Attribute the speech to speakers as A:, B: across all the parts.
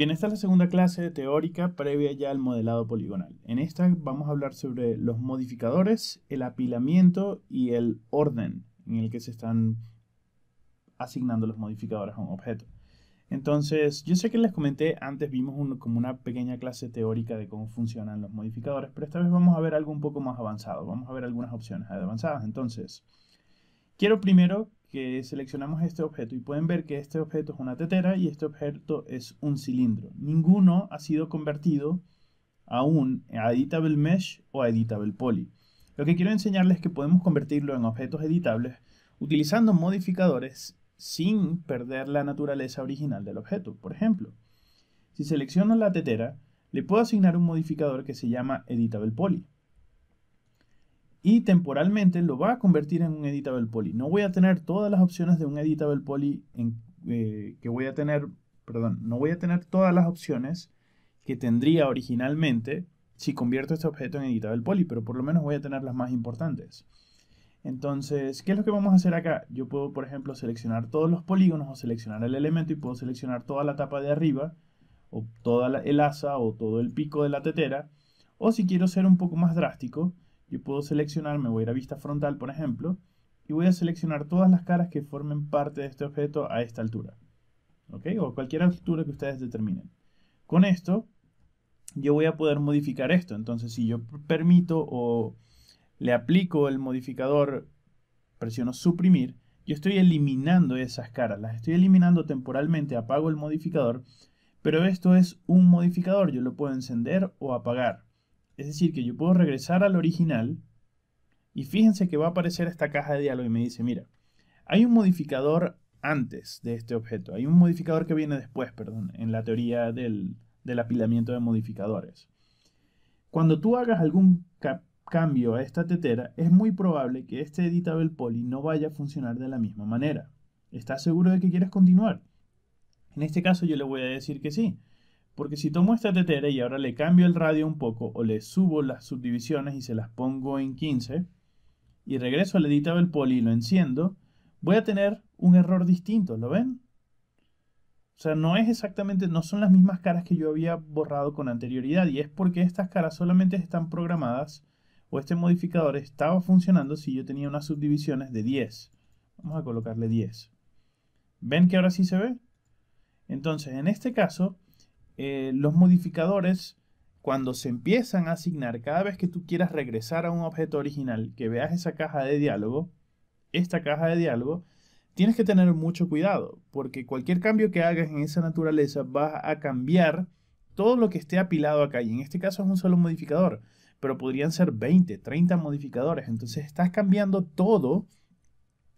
A: Bien, esta es la segunda clase teórica previa ya al modelado poligonal. En esta vamos a hablar sobre los modificadores, el apilamiento y el orden en el que se están asignando los modificadores a un objeto. Entonces, yo sé que les comenté antes, vimos como una pequeña clase teórica de cómo funcionan los modificadores, pero esta vez vamos a ver algo un poco más avanzado, vamos a ver algunas opciones avanzadas. Entonces, quiero primero que seleccionamos este objeto y pueden ver que este objeto es una tetera y este objeto es un cilindro. Ninguno ha sido convertido aún a editable mesh o a editable poly. Lo que quiero enseñarles es que podemos convertirlo en objetos editables utilizando modificadores sin perder la naturaleza original del objeto. Por ejemplo, si selecciono la tetera, le puedo asignar un modificador que se llama editable poly y temporalmente lo va a convertir en un editable poly. No voy a tener todas las opciones de un editable poly eh, que voy a tener, perdón, no voy a tener todas las opciones que tendría originalmente si convierto este objeto en editable poly, pero por lo menos voy a tener las más importantes. Entonces, ¿qué es lo que vamos a hacer acá? Yo puedo, por ejemplo, seleccionar todos los polígonos o seleccionar el elemento y puedo seleccionar toda la tapa de arriba o toda el asa o todo el pico de la tetera. O si quiero ser un poco más drástico, yo puedo seleccionar, me voy a ir a vista frontal, por ejemplo, y voy a seleccionar todas las caras que formen parte de este objeto a esta altura. ¿Ok? O cualquier altura que ustedes determinen. Con esto, yo voy a poder modificar esto. Entonces, si yo permito o le aplico el modificador, presiono suprimir, yo estoy eliminando esas caras. Las estoy eliminando temporalmente, apago el modificador, pero esto es un modificador, yo lo puedo encender o apagar. Es decir, que yo puedo regresar al original y fíjense que va a aparecer esta caja de diálogo y me dice, mira, hay un modificador antes de este objeto, hay un modificador que viene después, perdón, en la teoría del, del apilamiento de modificadores. Cuando tú hagas algún cambio a esta tetera, es muy probable que este editable poly no vaya a funcionar de la misma manera. ¿Estás seguro de que quieres continuar? En este caso yo le voy a decir que sí. Porque si tomo esta tetera y ahora le cambio el radio un poco o le subo las subdivisiones y se las pongo en 15 y regreso al editable del poli y lo enciendo, voy a tener un error distinto, ¿lo ven? O sea, no es exactamente, no son las mismas caras que yo había borrado con anterioridad y es porque estas caras solamente están programadas o este modificador estaba funcionando si yo tenía unas subdivisiones de 10. Vamos a colocarle 10. ¿Ven que ahora sí se ve? Entonces, en este caso, eh, los modificadores, cuando se empiezan a asignar, cada vez que tú quieras regresar a un objeto original, que veas esa caja de diálogo, esta caja de diálogo, tienes que tener mucho cuidado, porque cualquier cambio que hagas en esa naturaleza va a cambiar todo lo que esté apilado acá, y en este caso es un solo modificador, pero podrían ser 20, 30 modificadores, entonces estás cambiando todo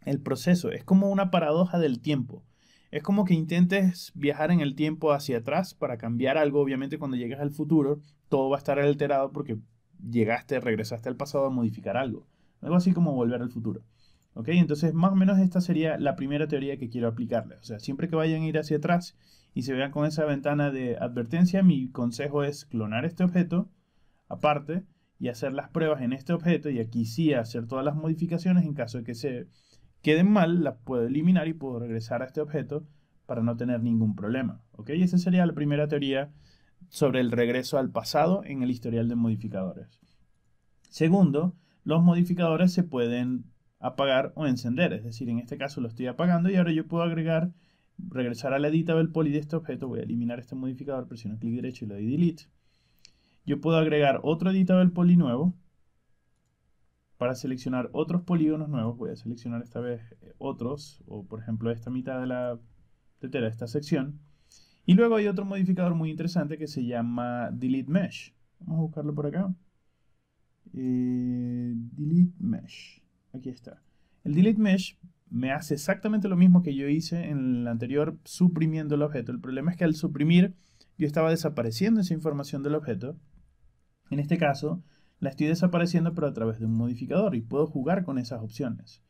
A: el proceso, es como una paradoja del tiempo. Es como que intentes viajar en el tiempo hacia atrás para cambiar algo. Obviamente cuando llegues al futuro, todo va a estar alterado porque llegaste, regresaste al pasado a modificar algo. Algo así como volver al futuro. ¿Ok? Entonces, más o menos esta sería la primera teoría que quiero aplicarle. O sea, siempre que vayan a ir hacia atrás y se vean con esa ventana de advertencia, mi consejo es clonar este objeto aparte y hacer las pruebas en este objeto y aquí sí hacer todas las modificaciones en caso de que se queden mal, las puedo eliminar y puedo regresar a este objeto para no tener ningún problema. ¿ok? Esa sería la primera teoría sobre el regreso al pasado en el historial de modificadores. Segundo, los modificadores se pueden apagar o encender, es decir, en este caso lo estoy apagando y ahora yo puedo agregar, regresar a la editable poly de este objeto, voy a eliminar este modificador, presiono clic derecho y le doy delete. Yo puedo agregar otro editable poly nuevo, para seleccionar otros polígonos nuevos, voy a seleccionar esta vez eh, otros, o por ejemplo esta mitad de la tetera, esta sección. Y luego hay otro modificador muy interesante que se llama Delete Mesh. Vamos a buscarlo por acá. Eh, delete Mesh. Aquí está. El Delete Mesh me hace exactamente lo mismo que yo hice en el anterior suprimiendo el objeto. El problema es que al suprimir yo estaba desapareciendo esa información del objeto. En este caso, la estoy desapareciendo pero a través de un modificador y puedo jugar con esas opciones.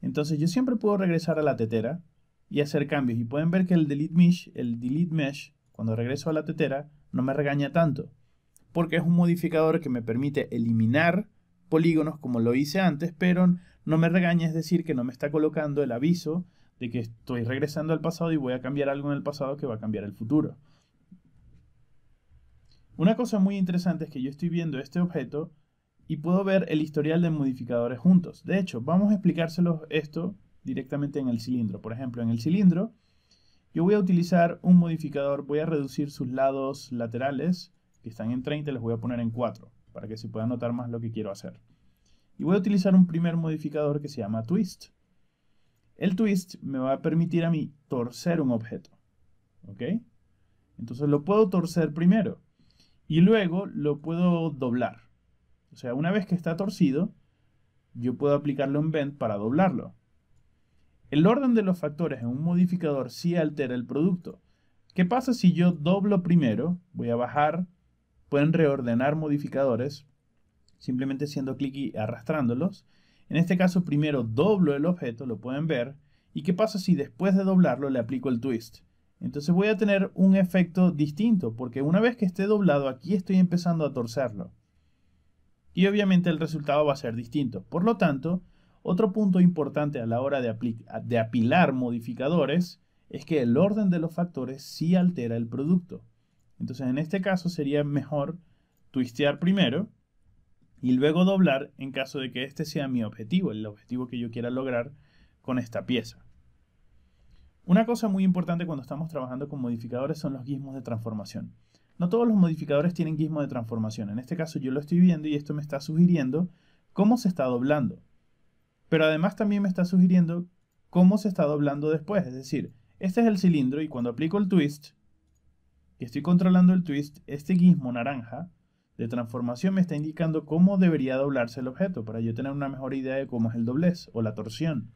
A: Entonces yo siempre puedo regresar a la tetera y hacer cambios. Y pueden ver que el delete mesh, el delete mesh, cuando regreso a la tetera, no me regaña tanto. Porque es un modificador que me permite eliminar polígonos como lo hice antes, pero no me regaña, es decir, que no me está colocando el aviso de que estoy regresando al pasado y voy a cambiar algo en el pasado que va a cambiar el futuro. Una cosa muy interesante es que yo estoy viendo este objeto y puedo ver el historial de modificadores juntos. De hecho, vamos a explicárselos esto directamente en el cilindro. Por ejemplo, en el cilindro yo voy a utilizar un modificador, voy a reducir sus lados laterales, que están en 30, les voy a poner en 4, para que se pueda notar más lo que quiero hacer. Y voy a utilizar un primer modificador que se llama twist. El twist me va a permitir a mí torcer un objeto. ¿Ok? Entonces lo puedo torcer primero y luego lo puedo doblar. O sea, una vez que está torcido, yo puedo aplicarle un bend para doblarlo. El orden de los factores en un modificador sí altera el producto. ¿Qué pasa si yo doblo primero? Voy a bajar, pueden reordenar modificadores, simplemente haciendo clic y arrastrándolos. En este caso primero doblo el objeto, lo pueden ver. ¿Y qué pasa si después de doblarlo le aplico el twist? Entonces voy a tener un efecto distinto, porque una vez que esté doblado aquí estoy empezando a torcerlo. Y obviamente el resultado va a ser distinto. Por lo tanto, otro punto importante a la hora de, apilar modificadores es que el orden de los factores sí altera el producto. Entonces en este caso sería mejor twistear primero y luego doblar en caso de que este sea mi objetivo, el objetivo que yo quiera lograr con esta pieza. Una cosa muy importante cuando estamos trabajando con modificadores son los guismos de transformación. No todos los modificadores tienen guismo de transformación. En este caso yo lo estoy viendo y esto me está sugiriendo cómo se está doblando. Pero además también me está sugiriendo cómo se está doblando después. Es decir, este es el cilindro y cuando aplico el twist, que estoy controlando el twist, este guismo naranja de transformación me está indicando cómo debería doblarse el objeto para yo tener una mejor idea de cómo es el doblez o la torsión.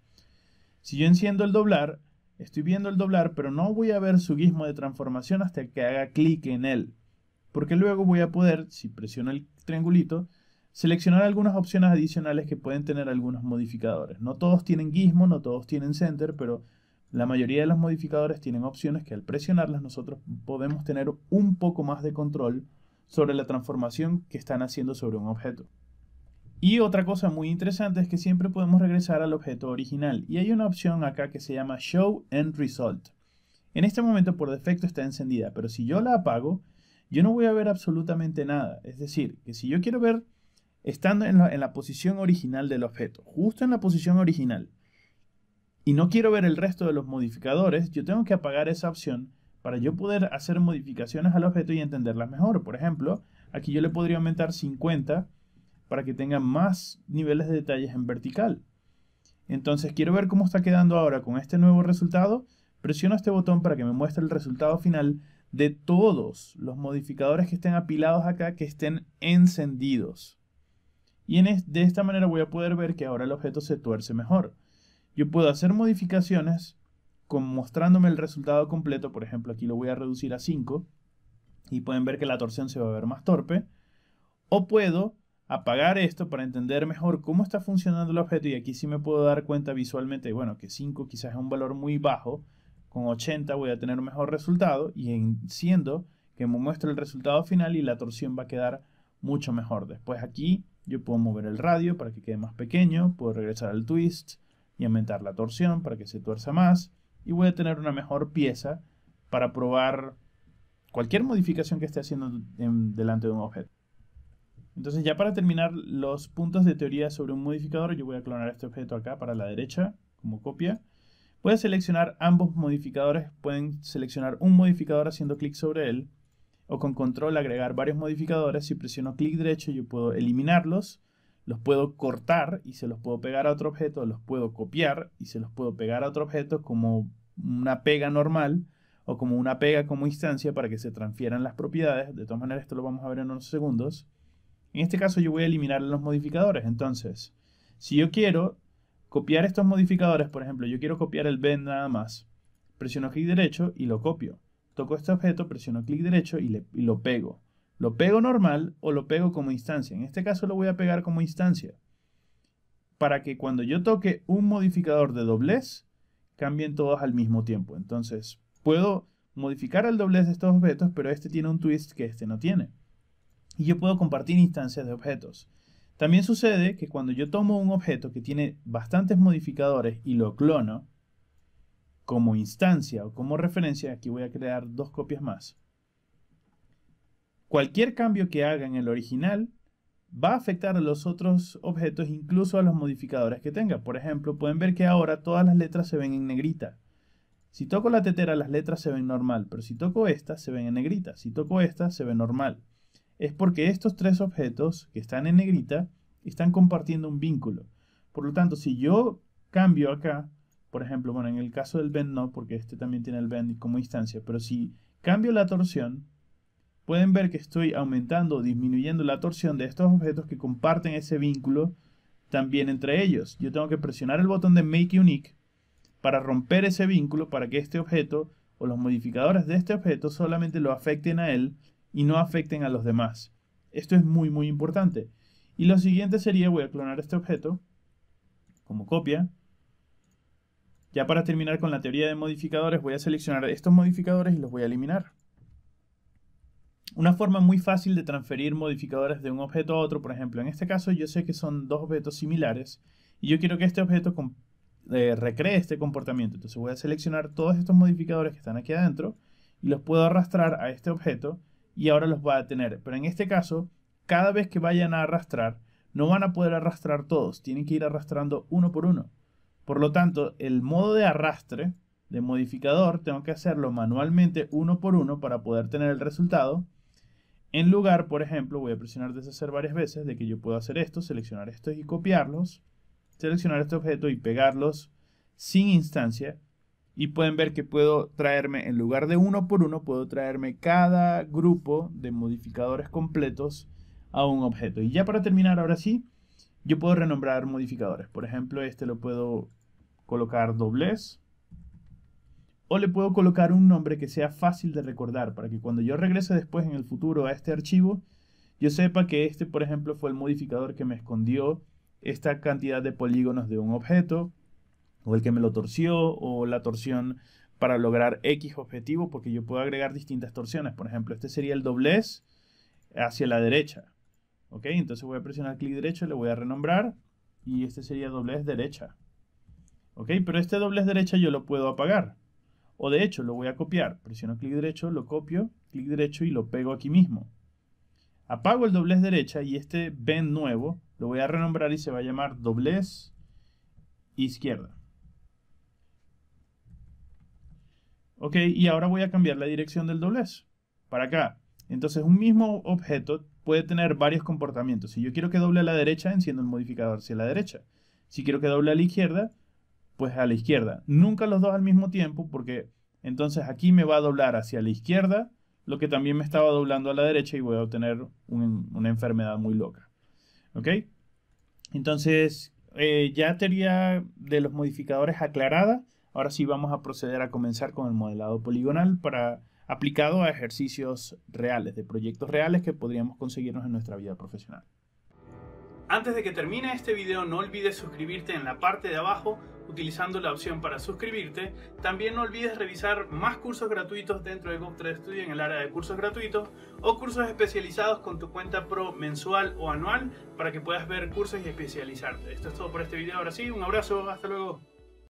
A: Si yo enciendo el doblar, Estoy viendo el doblar, pero no voy a ver su guismo de transformación hasta que haga clic en él. Porque luego voy a poder, si presiono el triangulito, seleccionar algunas opciones adicionales que pueden tener algunos modificadores. No todos tienen guismo, no todos tienen center, pero la mayoría de los modificadores tienen opciones que al presionarlas nosotros podemos tener un poco más de control sobre la transformación que están haciendo sobre un objeto. Y otra cosa muy interesante es que siempre podemos regresar al objeto original y hay una opción acá que se llama Show End Result. En este momento por defecto está encendida, pero si yo la apago, yo no voy a ver absolutamente nada. Es decir, que si yo quiero ver, estando en la, posición original del objeto, justo en la posición original, y no quiero ver el resto de los modificadores, yo tengo que apagar esa opción para yo poder hacer modificaciones al objeto y entenderlas mejor. Por ejemplo, aquí yo le podría aumentar 50 para que tenga más niveles de detalles en vertical. Entonces quiero ver cómo está quedando ahora con este nuevo resultado. Presiono este botón para que me muestre el resultado final de todos los modificadores que estén apilados acá, que estén encendidos. Y en de esta manera voy a poder ver que ahora el objeto se tuerce mejor. Yo puedo hacer modificaciones mostrándome el resultado completo. Por ejemplo, aquí lo voy a reducir a 5. Y pueden ver que la torsión se va a ver más torpe. O puedo apagar esto para entender mejor cómo está funcionando el objeto y aquí sí me puedo dar cuenta visualmente, bueno, que 5 quizás es un valor muy bajo, con 80 voy a tener un mejor resultado y enciendo que me muestre el resultado final y la torsión va a quedar mucho mejor. Después aquí yo puedo mover el radio para que quede más pequeño, puedo regresar al twist y aumentar la torsión para que se tuerza más y voy a tener una mejor pieza para probar cualquier modificación que esté haciendo delante de un objeto. Entonces ya para terminar los puntos de teoría sobre un modificador, yo voy a clonar este objeto acá para la derecha como copia. a seleccionar ambos modificadores, pueden seleccionar un modificador haciendo clic sobre él o con control agregar varios modificadores. Si presiono clic derecho yo puedo eliminarlos, los puedo cortar y se los puedo pegar a otro objeto, los puedo copiar y se los puedo pegar a otro objeto como una pega normal o como una pega como instancia para que se transfieran las propiedades. De todas maneras esto lo vamos a ver en unos segundos. En este caso yo voy a eliminar los modificadores. Entonces, si yo quiero copiar estos modificadores, por ejemplo, yo quiero copiar el bend nada más, presiono clic derecho y lo copio. Toco este objeto, presiono clic derecho y, lo pego. Lo pego normal o lo pego como instancia. En este caso lo voy a pegar como instancia. Para que cuando yo toque un modificador de doblez, cambien todos al mismo tiempo. Entonces, puedo modificar el doblez de estos objetos, pero este tiene un twist que este no tiene y yo puedo compartir instancias de objetos. También sucede que cuando yo tomo un objeto que tiene bastantes modificadores y lo clono como instancia o como referencia, aquí voy a crear dos copias más. Cualquier cambio que haga en el original va a afectar a los otros objetos, incluso a los modificadores que tenga. Por ejemplo, pueden ver que ahora todas las letras se ven en negrita. Si toco la tetera, las letras se ven normal, pero si toco esta, se ven en negrita. Si toco esta, se ve normal es porque estos tres objetos que están en negrita están compartiendo un vínculo. Por lo tanto, si yo cambio acá, por ejemplo, bueno, en el caso del bend no, porque este también tiene el bend como instancia, pero si cambio la torsión, pueden ver que estoy aumentando o disminuyendo la torsión de estos objetos que comparten ese vínculo también entre ellos. Yo tengo que presionar el botón de Make Unique para romper ese vínculo, para que este objeto o los modificadores de este objeto solamente lo afecten a él y no afecten a los demás. Esto es muy, muy importante. Y lo siguiente sería, voy a clonar este objeto como copia. Ya para terminar con la teoría de modificadores, voy a seleccionar estos modificadores y los voy a eliminar. Una forma muy fácil de transferir modificadores de un objeto a otro, por ejemplo, en este caso yo sé que son dos objetos similares y yo quiero que este objeto eh, recree este comportamiento. Entonces voy a seleccionar todos estos modificadores que están aquí adentro y los puedo arrastrar a este objeto y ahora los va a tener. Pero en este caso, cada vez que vayan a arrastrar, no van a poder arrastrar todos, tienen que ir arrastrando uno por uno. Por lo tanto, el modo de arrastre de modificador tengo que hacerlo manualmente uno por uno para poder tener el resultado. En lugar, por ejemplo, voy a presionar deshacer varias veces de que yo puedo hacer esto, seleccionar estos y copiarlos, seleccionar este objeto y pegarlos sin instancia y pueden ver que puedo traerme, en lugar de uno por uno, puedo traerme cada grupo de modificadores completos a un objeto. Y ya para terminar, ahora sí, yo puedo renombrar modificadores. Por ejemplo, este lo puedo colocar doblez. O le puedo colocar un nombre que sea fácil de recordar para que cuando yo regrese después en el futuro a este archivo, yo sepa que este, por ejemplo, fue el modificador que me escondió esta cantidad de polígonos de un objeto o el que me lo torció o la torsión para lograr X objetivo, porque yo puedo agregar distintas torsiones. Por ejemplo, este sería el doblez hacia la derecha. ¿Ok? Entonces voy a presionar clic derecho, le voy a renombrar y este sería doblez derecha. ¿Ok? Pero este doblez derecha yo lo puedo apagar. O de hecho, lo voy a copiar. Presiono clic derecho, lo copio, clic derecho y lo pego aquí mismo. Apago el doblez derecha y este bend nuevo lo voy a renombrar y se va a llamar doblez izquierda. ¿Ok? Y ahora voy a cambiar la dirección del doblez para acá. Entonces un mismo objeto puede tener varios comportamientos. Si yo quiero que doble a la derecha, enciendo el modificador hacia la derecha. Si quiero que doble a la izquierda, pues a la izquierda. Nunca los dos al mismo tiempo porque entonces aquí me va a doblar hacia la izquierda, lo que también me estaba doblando a la derecha y voy a obtener una enfermedad muy loca. ¿Ok? Entonces eh, ya tenía de los modificadores aclarada. Ahora sí vamos a proceder a comenzar con el modelado poligonal para aplicado a ejercicios reales, de proyectos reales que podríamos conseguirnos en nuestra vida profesional. Antes de que termine este video no olvides suscribirte en la parte de abajo utilizando la opción para suscribirte. También no olvides revisar más cursos gratuitos dentro de GovTrade Studio en el área de cursos gratuitos o cursos especializados con tu cuenta pro mensual o anual para que puedas ver cursos y especializarte. Esto es todo por este video. Ahora sí, un abrazo, hasta luego.